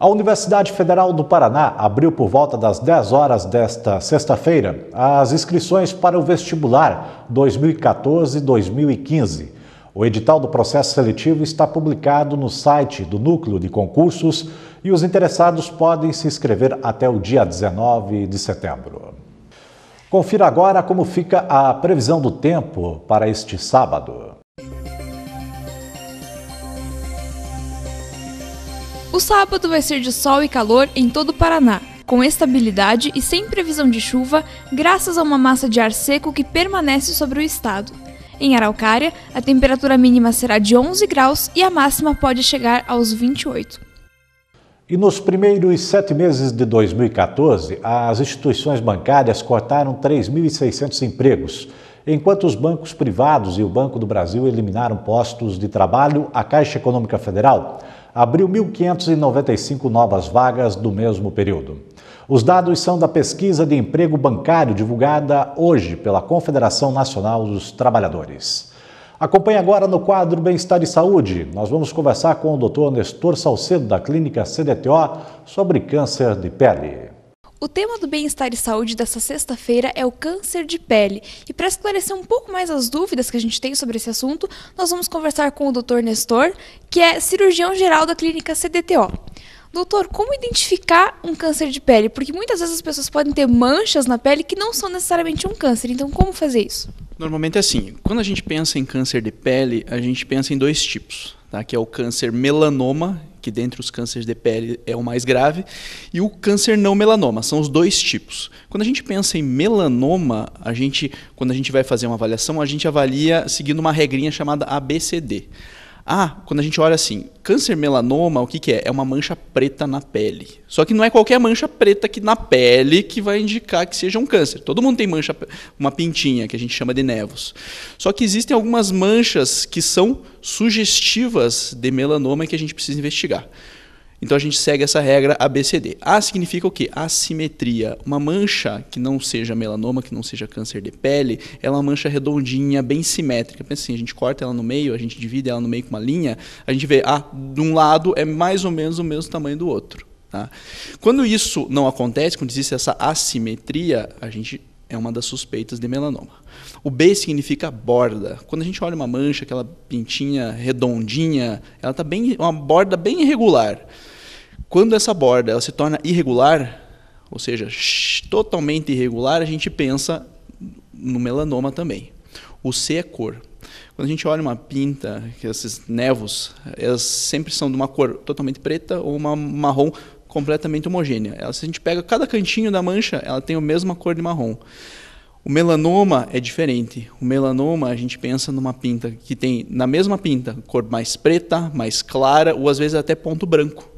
A Universidade Federal do Paraná abriu por volta das 10 horas desta sexta-feira as inscrições para o vestibular 2014-2015. O edital do processo seletivo está publicado no site do Núcleo de Concursos e os interessados podem se inscrever até o dia 19 de setembro. Confira agora como fica a previsão do tempo para este sábado. O sábado vai ser de sol e calor em todo o Paraná, com estabilidade e sem previsão de chuva, graças a uma massa de ar seco que permanece sobre o estado. Em Araucária, a temperatura mínima será de 11 graus e a máxima pode chegar aos 28. E nos primeiros sete meses de 2014, as instituições bancárias cortaram 3.600 empregos. Enquanto os bancos privados e o Banco do Brasil eliminaram postos de trabalho, a Caixa Econômica Federal abriu 1.595 novas vagas do mesmo período. Os dados são da pesquisa de emprego bancário divulgada hoje pela Confederação Nacional dos Trabalhadores. Acompanhe agora no quadro Bem-Estar e Saúde. Nós vamos conversar com o Dr. Nestor Salcedo, da Clínica CDTO, sobre câncer de pele. O tema do Bem-Estar e Saúde dessa sexta-feira é o câncer de pele. E para esclarecer um pouco mais as dúvidas que a gente tem sobre esse assunto, nós vamos conversar com o Dr. Nestor, que é cirurgião geral da clínica CDTO. Doutor, como identificar um câncer de pele? Porque muitas vezes as pessoas podem ter manchas na pele que não são necessariamente um câncer. Então, como fazer isso? Normalmente é assim. Quando a gente pensa em câncer de pele, a gente pensa em dois tipos, tá? que é o câncer melanoma que dentre os cânceres de pele é o mais grave, e o câncer não melanoma, são os dois tipos. Quando a gente pensa em melanoma, a gente, quando a gente vai fazer uma avaliação, a gente avalia seguindo uma regrinha chamada ABCD. Ah, quando a gente olha assim, câncer melanoma, o que, que é? É uma mancha preta na pele. Só que não é qualquer mancha preta que na pele que vai indicar que seja um câncer. Todo mundo tem mancha, uma pintinha, que a gente chama de nevos. Só que existem algumas manchas que são sugestivas de melanoma e que a gente precisa investigar. Então a gente segue essa regra ABCD. A significa o quê? Assimetria. Uma mancha que não seja melanoma, que não seja câncer de pele, ela é uma mancha redondinha, bem simétrica. Pensa assim, a gente corta ela no meio, a gente divide ela no meio com uma linha, a gente vê, ah, de um lado é mais ou menos o mesmo tamanho do outro. Tá? Quando isso não acontece, quando existe essa assimetria, a gente é uma das suspeitas de melanoma. O B significa borda. Quando a gente olha uma mancha, aquela pintinha redondinha, ela está bem uma borda bem irregular. Quando essa borda ela se torna irregular, ou seja, totalmente irregular, a gente pensa no melanoma também. O C é cor. Quando a gente olha uma pinta, que esses nevos, elas sempre são de uma cor totalmente preta ou uma marrom completamente homogênea. Ela, se a gente pega cada cantinho da mancha, ela tem a mesma cor de marrom. O melanoma é diferente. O melanoma a gente pensa numa pinta que tem na mesma pinta cor mais preta, mais clara ou às vezes até ponto branco.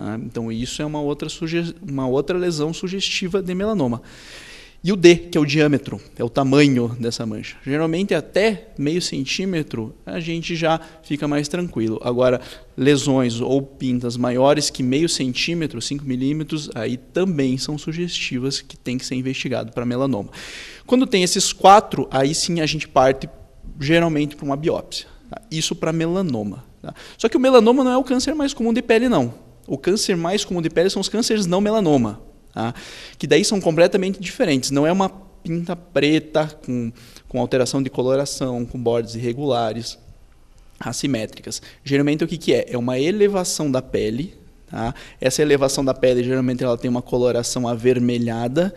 Né? Então, isso é uma outra, uma outra lesão sugestiva de melanoma. E o D, que é o diâmetro, é o tamanho dessa mancha. Geralmente, até meio centímetro, a gente já fica mais tranquilo. Agora, lesões ou pintas maiores que meio centímetro, 5 milímetros, aí também são sugestivas que tem que ser investigado para melanoma. Quando tem esses quatro, aí sim a gente parte geralmente para uma biópsia. Tá? Isso para melanoma. Tá? Só que o melanoma não é o câncer mais comum de pele, não. O câncer mais comum de pele são os cânceres não melanoma, tá? que daí são completamente diferentes. Não é uma pinta preta com, com alteração de coloração, com bordes irregulares, assimétricas. Geralmente o que, que é? É uma elevação da pele, Tá? Essa elevação da pele geralmente ela tem uma coloração avermelhada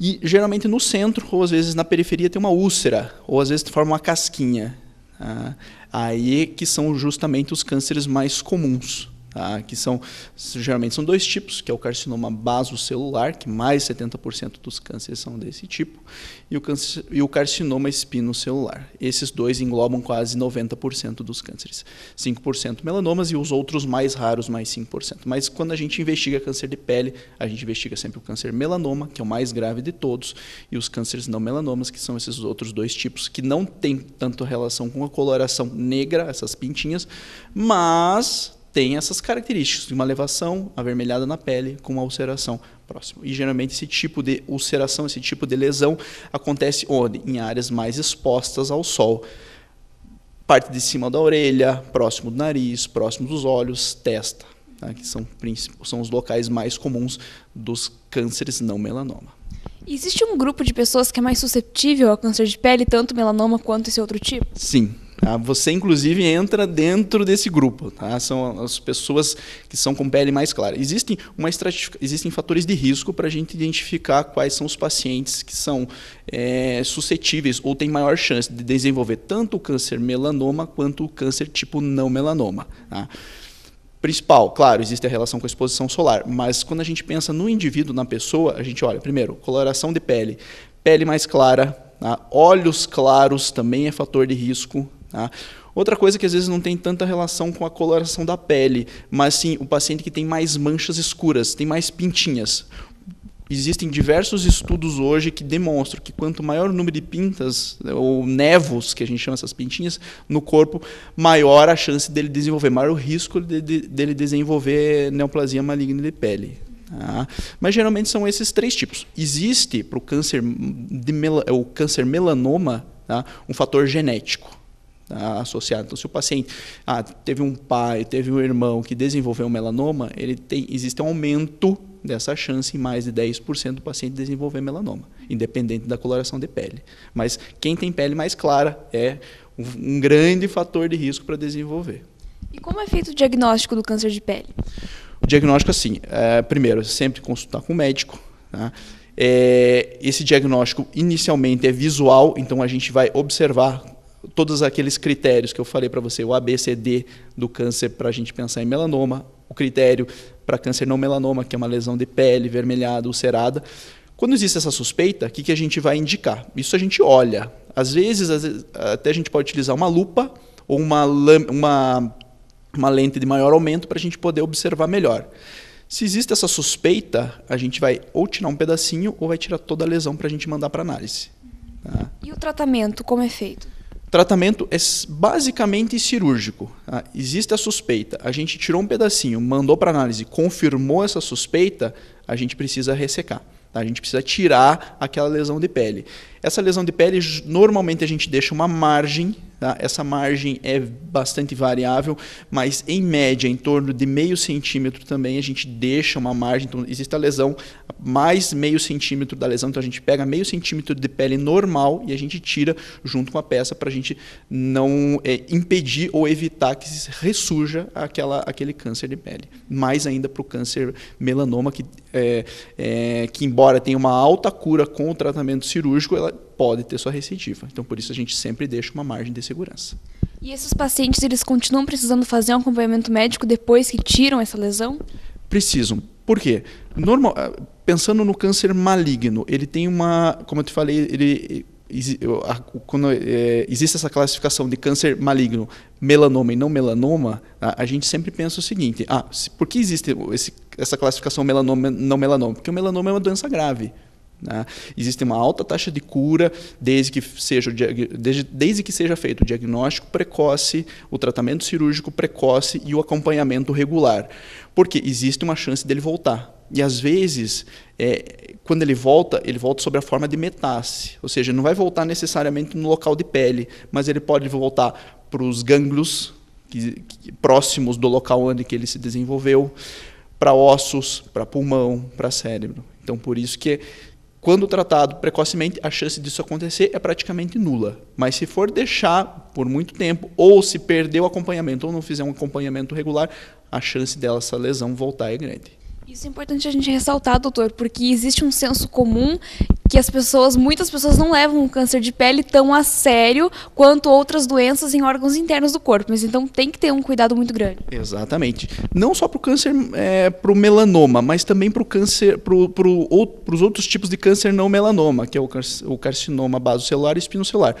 e geralmente no centro ou às vezes na periferia tem uma úlcera ou às vezes forma uma casquinha. Tá? Aí que são justamente os cânceres mais comuns. Tá? Que são, geralmente são dois tipos, que é o carcinoma basocelular, que mais 70% dos cânceres são desse tipo, e o, câncer, e o carcinoma espinocelular. Esses dois englobam quase 90% dos cânceres. 5% melanomas e os outros mais raros, mais 5%. Mas quando a gente investiga câncer de pele, a gente investiga sempre o câncer melanoma, que é o mais grave de todos, e os cânceres não melanomas, que são esses outros dois tipos, que não têm tanto relação com a coloração negra, essas pintinhas, mas tem essas características de uma elevação avermelhada na pele com uma ulceração próxima. E geralmente esse tipo de ulceração, esse tipo de lesão acontece onde? Em áreas mais expostas ao sol. Parte de cima da orelha, próximo do nariz, próximo dos olhos, testa, tá? que são, são os locais mais comuns dos cânceres não melanoma. Existe um grupo de pessoas que é mais susceptível ao câncer de pele, tanto melanoma quanto esse outro tipo? Sim, Tá? Você, inclusive, entra dentro desse grupo. Tá? São as pessoas que são com pele mais clara. Existem, uma estratific... Existem fatores de risco para a gente identificar quais são os pacientes que são é, suscetíveis ou têm maior chance de desenvolver tanto o câncer melanoma quanto o câncer tipo não melanoma. Tá? principal, claro, existe a relação com a exposição solar, mas quando a gente pensa no indivíduo, na pessoa, a gente olha, primeiro, coloração de pele, pele mais clara, tá? olhos claros também é fator de risco, Tá? Outra coisa é que às vezes não tem tanta relação com a coloração da pele, mas sim o paciente que tem mais manchas escuras, tem mais pintinhas. Existem diversos estudos hoje que demonstram que quanto maior o número de pintas, né, ou nevos, que a gente chama essas pintinhas, no corpo, maior a chance dele desenvolver, maior o risco de, de, dele desenvolver neoplasia maligna de pele. Tá? mas geralmente são esses três tipos. Existe para o câncer, o câncer melanoma tá, um fator genético associado. Então, se o paciente ah, teve um pai, teve um irmão que desenvolveu melanoma, ele tem, existe um aumento dessa chance em mais de 10% do paciente desenvolver melanoma, independente da coloração de pele. Mas quem tem pele mais clara é um, um grande fator de risco para desenvolver. E como é feito o diagnóstico do câncer de pele? O diagnóstico, assim, é, primeiro, sempre consultar com o médico. Tá? É, esse diagnóstico inicialmente é visual, então a gente vai observar todos aqueles critérios que eu falei para você, o ABCD do câncer para a gente pensar em melanoma, o critério para câncer não melanoma, que é uma lesão de pele, vermelhada, ulcerada. Quando existe essa suspeita, o que, que a gente vai indicar? Isso a gente olha. Às vezes, às vezes até a gente pode utilizar uma lupa ou uma, uma, uma lente de maior aumento para a gente poder observar melhor. Se existe essa suspeita, a gente vai ou tirar um pedacinho ou vai tirar toda a lesão para a gente mandar para análise. Tá? E o tratamento, como é feito? O tratamento é basicamente cirúrgico. Tá? Existe a suspeita, a gente tirou um pedacinho, mandou para análise, confirmou essa suspeita, a gente precisa ressecar. Tá? A gente precisa tirar aquela lesão de pele. Essa lesão de pele, normalmente a gente deixa uma margem Tá? Essa margem é bastante variável, mas em média, em torno de meio centímetro também, a gente deixa uma margem. Então, existe a lesão mais meio centímetro da lesão, então a gente pega meio centímetro de pele normal e a gente tira junto com a peça para a gente não é, impedir ou evitar que ressurja aquela, aquele câncer de pele. Mais ainda para o câncer melanoma, que, é, é, que embora tenha uma alta cura com o tratamento cirúrgico, ela pode ter sua recidiva. Então, por isso a gente sempre deixa uma margem de segurança. E esses pacientes, eles continuam precisando fazer um acompanhamento médico depois que tiram essa lesão? Precisam. Por quê? Normal, ah, pensando no câncer maligno, ele tem uma, como eu te falei, ele quando é, existe essa classificação de câncer maligno, melanoma e não melanoma, a, gente sempre pensa o seguinte: ah, por que existe esse, essa classificação melanoma não melanoma? Porque o melanoma é uma doença grave. Né? Existe uma alta taxa de cura desde que, seja desde, desde que seja feito o diagnóstico precoce, o tratamento cirúrgico precoce e o acompanhamento regular. Porque existe uma chance dele voltar. E às vezes, é, quando ele volta, ele volta sob a forma de metástase. Ou seja, não vai voltar necessariamente no local de pele, mas ele pode voltar para os gânglios que, que, próximos do local onde ele se desenvolveu, para ossos, para pulmão, para cérebro. Então, por isso que quando tratado precocemente, a chance disso acontecer é praticamente nula. Mas se for deixar por muito tempo, ou se perder o acompanhamento, ou não fizer um acompanhamento regular, a chance dela essa lesão voltar é grande. Isso é importante a gente ressaltar, doutor, porque existe um senso comum que as pessoas, muitas pessoas não levam o câncer de pele tão a sério quanto outras doenças em órgãos internos do corpo, mas então tem que ter um cuidado muito grande. Exatamente. Não só para o câncer, é, para o melanoma, mas também para o câncer, para pro, os outros tipos de câncer não melanoma, que é o, o carcinoma basocelular e espinocelular.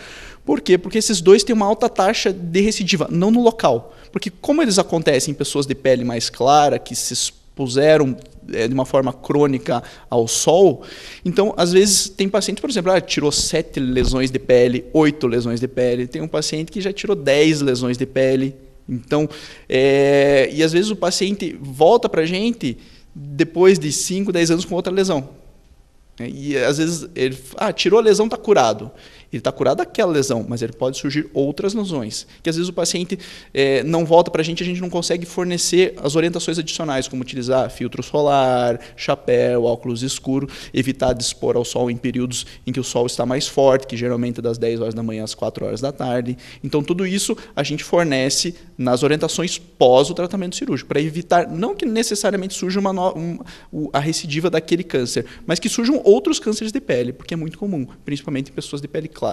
Por quê? Porque esses dois têm uma alta taxa de recidiva, não no local. Porque como eles acontecem em pessoas de pele mais clara, que se expõem expuseram é, de uma forma crônica ao sol. Então, às vezes, tem paciente, por exemplo, ah, tirou sete lesões de pele, oito lesões de pele. Tem um paciente que já tirou dez lesões de pele. Então, é, e às vezes o paciente volta para a gente depois de cinco, dez anos com outra lesão. E às vezes ele, ah, tirou a lesão, está curado. Ele está curado daquela lesão, mas ele pode surgir outras lesões. Que às vezes o paciente é, não volta para a gente, a gente não consegue fornecer as orientações adicionais, como utilizar filtro solar, chapéu, óculos escuro, evitar de expor ao sol em períodos em que o sol está mais forte, que geralmente é das 10 horas da manhã às 4 horas da tarde. Então, tudo isso a gente fornece nas orientações pós o tratamento cirúrgico, para evitar, não que necessariamente surja uma um, a recidiva daquele câncer, mas que surjam outros cânceres de pele, porque é muito comum, principalmente em pessoas de pele clara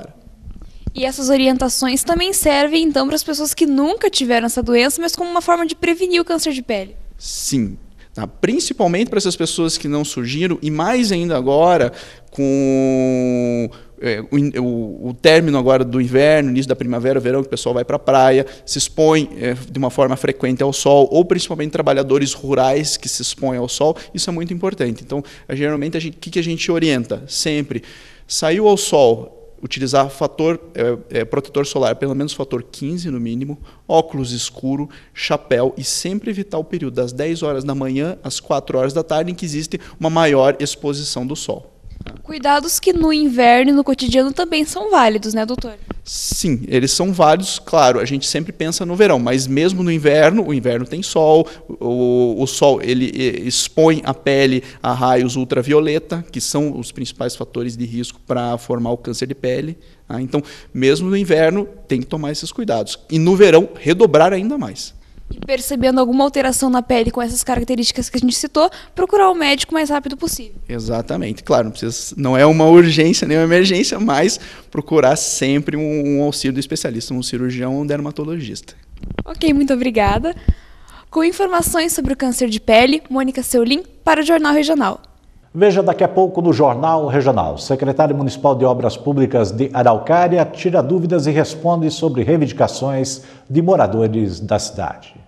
e essas orientações também servem, então, para as pessoas que nunca tiveram essa doença, mas como uma forma de prevenir o câncer de pele. Sim. Tá? Principalmente para essas pessoas que não surgiram, e mais ainda agora, com é, o, o, o, término agora do inverno, início da primavera, verão, que o pessoal vai para a praia, se expõe é, de uma forma frequente ao sol, ou principalmente trabalhadores rurais que se expõem ao sol, isso é muito importante. Então, é, geralmente, o que, que a gente orienta? Sempre, saiu ao sol, utilizar fator é, é, protetor solar, pelo menos fator 15 no mínimo, óculos escuro, chapéu e sempre evitar o período das 10 horas da manhã às 4 horas da tarde em que existe uma maior exposição do sol. Cuidados que no inverno e no cotidiano também são válidos, né, doutor? Sim, eles são válidos, claro, a gente sempre pensa no verão, mas mesmo no inverno, o inverno tem sol, o, o sol ele expõe a pele a raios ultravioleta, que são os principais fatores de risco para formar o câncer de pele. Ah, então, mesmo no inverno, tem que tomar esses cuidados. E no verão, redobrar ainda mais. E percebendo alguma alteração na pele com essas características que a gente citou, procurar o médico o mais rápido possível. Exatamente, claro, não, precisa, não é uma urgência nem uma emergência, mas procurar sempre um, um auxílio do especialista, um cirurgião ou um dermatologista. Ok, muito obrigada. Com informações sobre o câncer de pele, Mônica Seulim, para o Jornal Regional. Veja daqui a pouco no Jornal Regional. Secretário Municipal de Obras Públicas de Araucária tira dúvidas e responde sobre reivindicações de moradores da cidade.